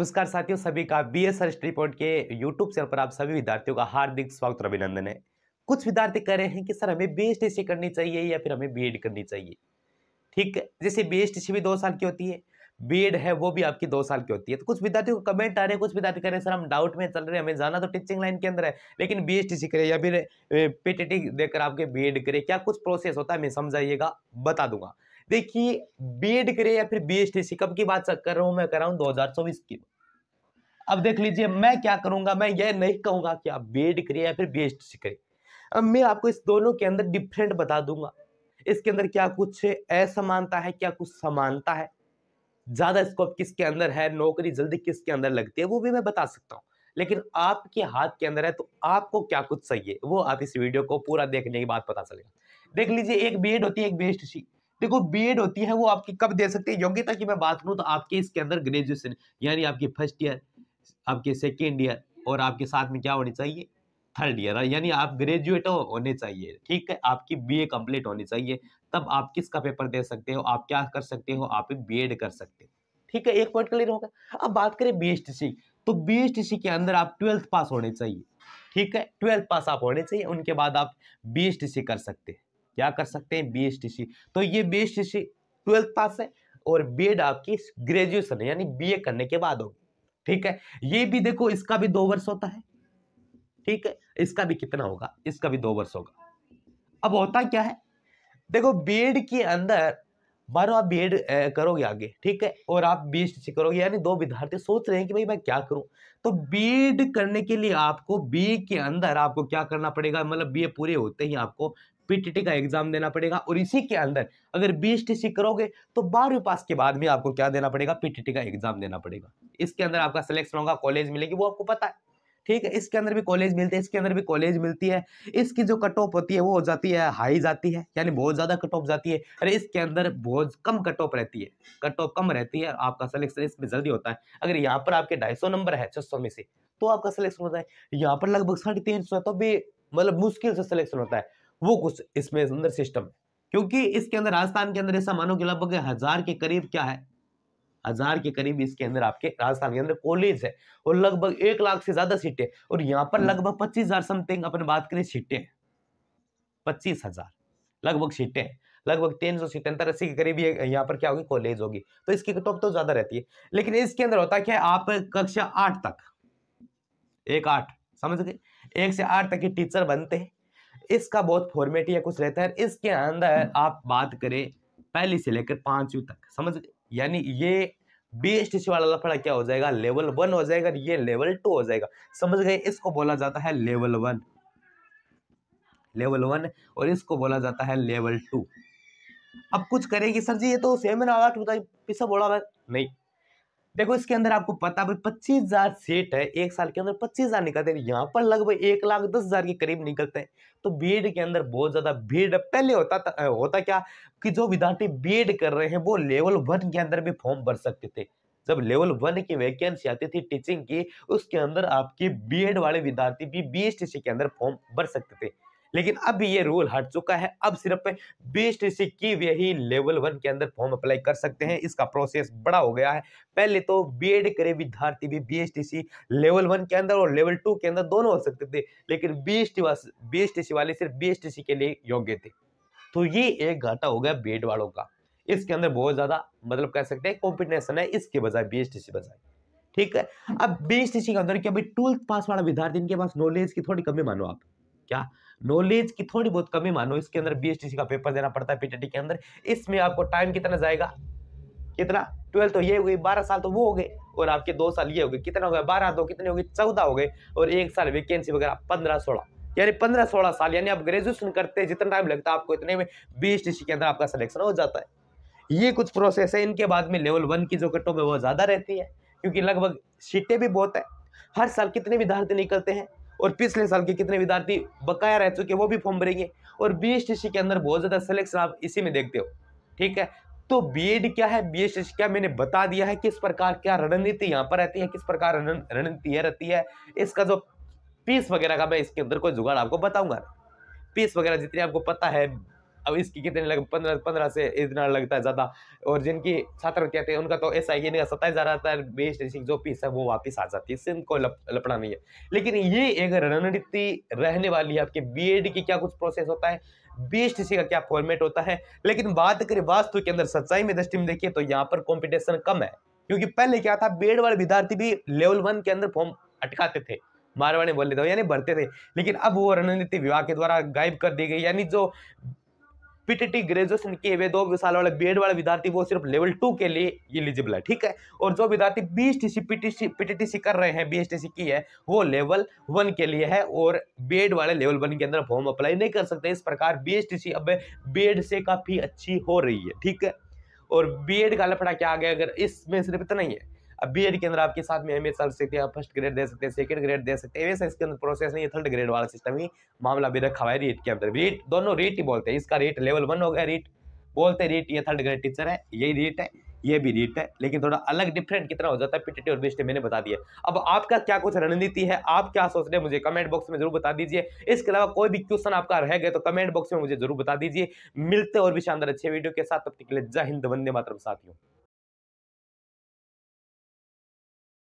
नमस्कार साथियों सभी का बी एस रिपोर्ट के यूट्यूब चैनल पर आप सभी विद्यार्थियों का हार्दिक स्वागत और अभिनंदन है कुछ विद्यार्थी कह रहे हैं कि सर हमें बी एस करनी चाहिए या फिर हमें बीएड करनी चाहिए ठीक है जैसे बी एस भी दो साल की होती है बीएड है वो भी आपकी दो साल की होती है तो कुछ विद्यार्थियों को कमेंट आ रहे हैं कुछ विद्यार्थी कह रहे हैं सर हम डाउट में चल रहे हैं हमें जाना तो टीचिंग लाइन के अंदर है लेकिन बी एस करें या फिर टी देकर आपके बी करें क्या कुछ प्रोसेस होता है हमें समझाइएगा बता दूंगा देखिए बीएड करे या फिर बीएसटीसी कब की बात कर रहा हूं मैं कर रहा हूं 2024 की अब देख लीजिए मैं क्या करूंगा मैं यह नहीं कहूंगा कि आप बीएड करे या फिर बीएसटीसी करे अब मैं आपको इस दोनों के अंदर डिफरेंट बता दूंगा इसके अंदर क्या कुछ असमानता है क्या कुछ समानता है ज्यादा स्कोप किसके अंदर है नौकरी जल्दी किसके अंदर लगती है वो भी मैं बता सकता हूँ लेकिन आपके हाथ के अंदर है तो आपको क्या कुछ चाहिए वो आप इस वीडियो को पूरा देखने के बाद पता चलेगा देख लीजिए एक एड होती है एक बीएसटीसी देखो बी होती है वो आपकी कब दे सकते हैं योग्यता की मैं बात करूँ तो आपके इसके अंदर ग्रेजुएशन यानी आपकी फर्स्ट ईयर आपके सेकेंड ईयर और आपके साथ में क्या होनी चाहिए थर्ड ईयर यानी आप ग्रेजुएट होने चाहिए ठीक है आपकी बीए कंप्लीट होनी चाहिए तब आप किसका पेपर दे सकते हो आप क्या कर सकते हो आप बीएड कर सकते हो ठीक है एक पॉइंट क्लियर होगा अब बात करें बीएसटीसी तो बीएसटीसी के अंदर आप ट्वेल्थ पास होने चाहिए ठीक है ट्वेल्थ पास आप होने चाहिए उनके बाद आप बीएसटीसी कर सकते हैं क्या कर सकते हैं बी तो ये B S T C twelfth pass है और बी एड आपकी ग्रेजुएशन है यानी बी ए करने के बाद होगी ठीक है ये भी देखो इसका भी दो वर्ष होता है ठीक है इसका भी कितना होगा इसका भी दो वर्ष होगा अब होता क्या है देखो बीएड के अंदर मानो आप बीएड करोगे आगे ठीक है और आप बी एस करोगे यानी दो विद्यार्थी सोच रहे हैं कि भाई मैं क्या करूं तो बीएड करने के लिए आपको बी के अंदर आपको क्या करना पड़ेगा मतलब बीए पूरे होते ही आपको पीटीटी का एग्जाम देना पड़ेगा और इसी के अंदर अगर बीएसटीसी करोगे तो बारहवीं पास के बाद में आपको क्या देना पड़ेगा पीटीटी का एग्जाम देना पड़ेगा इसके अंदर आपका सिलेक्शन होगा कॉलेज मिलेगी वो आपको पता है ठीक है इसके अंदर भी कॉलेज मिलते हैं इसके अंदर भी कॉलेज मिलती है इसकी जो कट ऑफ होती है वो हो जाती है हाई जाती है यानी बहुत ज़्यादा कट ऑफ जाती है अरे इसके अंदर बहुत कम कट ऑफ रहती है कट ऑफ कम रहती है आपका सिलेक्शन इसमें जल्दी होता है अगर यहाँ पर आपके ढाई नंबर है सौ में से तो आपका सिलेक्शन होता है यहाँ पर लगभग साढ़े तीन सौ है तो भी मतलब मुश्किल से सिलेक्शन होता है वो कुछ इसमें अंदर सिस्टम है क्योंकि इसके अंदर राजस्थान के अंदर ऐसा मानो कि लगभग हजार के करीब क्या है हजार के करीब इसके अंदर आपके राजस्थान के अंदर कॉलेज है और लगभग एक लाख से ज्यादा सीटें और यहाँ पर हम्म। लगभग पच्चीस हजार समथिंग अपन बात करें सीटें पच्चीस हजार लगभग सीटें लगभग तीन सौ सितहत्तर अस्सी के करीब यहाँ पर क्या होगी कॉलेज होगी तो इसकी तो कटॉप तो ज्यादा रहती है लेकिन इसके अंदर होता क्या है आप कक्षा आठ तक एक आठ समझ गए एक से आठ तक के टीचर बनते हैं इसका बहुत फॉर्मेट या कुछ रहता है इसके अंदर हम्म। आप बात करें पहली से लेकर पांचवी तक समझ यानी ये बेस्ट से वाला लफड़ा क्या हो जाएगा लेवल वन हो जाएगा ये लेवल टू हो जाएगा समझ गए इसको बोला जाता है लेवल वन लेवल वन और इसको बोला जाता है लेवल टू अब कुछ करेगी सर जी ये तो सेम है ना तो आठ बोला नहीं देखो इसके अंदर आपको पता भाई पच्चीस हजार सेट है एक साल के अंदर पच्चीस हजार निकलते हैं यहाँ पर लगभग एक लाख दस हजार के करीब निकलते हैं तो बीएड के अंदर बहुत ज्यादा भीड़ पहले होता था, होता क्या कि जो विद्यार्थी बीएड कर रहे हैं वो लेवल वन के अंदर भी फॉर्म भर सकते थे जब लेवल वन की वैकेंसी आती थी टीचिंग की उसके अंदर आपके बीएड वाले विद्यार्थी भी बी के अंदर फॉर्म भर सकते थे लेकिन अब ये रूल हट चुका है अब सिर्फ बेस्ट सिक्किम यही लेवल वन के अंदर फॉर्म अप्लाई कर सकते हैं इसका प्रोसेस बड़ा हो गया है पहले तो बीएड करे विद्यार्थी भी बीएसटीसी लेवल वन के अंदर और लेवल टू के अंदर दोनों हो सकते थे लेकिन बीएसटी बीएसटीसी वाले सिर्फ बीएसटीसी के लिए योग्य थे तो ये एक घाटा हो गया बीएड वालों का इसके अंदर बहुत ज्यादा मतलब कह सकते हैं कॉम्पिटिशन है इसके बजाय बीएसटीसी बजाय ठीक है अब बीएसटीसी के अंदर क्या ट्वेल्थ पास वाला विद्यार्थी इनके पास नॉलेज की थोड़ी कमी मानो आप क्या नॉलेज की थोड़ी बहुत कमी मानो इसके अंदर बीएसटीसी का पेपर देना पड़ता है पीटीटी के अंदर इसमें आपको टाइम कितना जाएगा कितना ट्वेल्थ तो ये हुई बारह साल तो वो हो गए और आपके दो साल ये हो गए कितना हो गया बारह दो कितने हो गए चौदह हो गए और एक साल वैकेंसी वगैरह पंद्रह सोलह यानी पंद्रह सोलह साल यानी आप ग्रेजुएशन करते हैं जितना टाइम लगता है आपको इतने में बी के अंदर आपका सिलेक्शन हो जाता है ये कुछ प्रोसेस है इनके बाद में लेवल वन की जो कट में वो ज़्यादा रहती है क्योंकि लगभग सीटें भी बहुत है हर साल कितने विद्यार्थी निकलते हैं और पिछले साल के कितने विद्यार्थी बकाया रह चुके वो भी फॉर्म भरेंगे और बी के अंदर बहुत ज़्यादा सिलेक्शन आप इसी में देखते हो ठीक है तो बीएड क्या है बी क्या मैंने बता दिया है किस प्रकार क्या रणनीति यहाँ पर रहती है किस प्रकार रणनीति यह रहती है इसका जो पीस वगैरह का मैं इसके अंदर कोई जुगाड़ आपको बताऊंगा पीस वगैरह जितने आपको पता है अब इसकी कितने लग पंद्रह पंद्रह से इतना लगता है ज़्यादा और जिनकी छात्रवृत्ति आती है उनका तो ऐसा ही नहीं सत्ताईस ज़्यादातर बेस्ट रेसिंग जो पीस है वो वापिस आ जाती है इससे इनको लप, लपड़ा नहीं है लेकिन ये एक रणनीति रहने वाली है आपके बी की क्या कुछ प्रोसेस होता है बीस टीसी का क्या फॉर्मेट होता है लेकिन बात करें वास्तु के अंदर सच्चाई में दृष्टि में देखिए तो यहाँ पर कॉम्पिटिशन कम है क्योंकि पहले क्या था बेड वाले विद्यार्थी भी लेवल वन के अंदर फॉर्म अटकाते थे मारवाड़े बोल लेते यानी भरते थे लेकिन अब वो रणनीति विभाग के द्वारा गायब कर दी गई यानी जो पीटीटी ग्रेजुएशन किए हुए दो साल वाले बी वाले विद्यार्थी वो सिर्फ लेवल टू के लिए एलिजिबल है ठीक है और जो विद्यार्थी बी बीएसटीसी टी पीटीटीसी कर रहे हैं बी की है वो लेवल वन के लिए है और बी वाले लेवल वन के अंदर फॉर्म अप्लाई नहीं कर सकते इस प्रकार बी अब बी से काफ़ी अच्छी हो रही है ठीक है और बी एड का लफड़ा क्या आ गया अगर इसमें सिर्फ इतना ही है अब बी के अंदर आपके साथ में एम एस सकते हैं आप फर्स्ट ग्रेड दे सकते हैं सेकंड ग्रेड दे सकते हैं वैसे इसके अंदर प्रोसेस नहीं है थर्ड ग्रेड वाला सिस्टम ही मामला भी रखा हुआ है रेट के अंदर रेट दोनों रेट ही बोलते हैं इसका रेट लेवल वन हो गया रेट बोलते रेट ये थर्ड ग्रेड टीचर है यही रेट है ये भी रेट है लेकिन थोड़ा अलग डिफरेंट कितना हो जाता है पीटीटी और बीएसटी मैंने बता दिया अब आपका क्या कुछ रणनीति है आप क्या सोच रहे हैं मुझे कमेंट बॉक्स में जरूर बता दीजिए इसके अलावा कोई भी क्वेश्चन आपका रह गए तो कमेंट बॉक्स में मुझे जरूर बता दीजिए मिलते और भी शानदार अच्छे वीडियो के साथ तब तक के लिए जय हिंद वंदे मातरम साथियों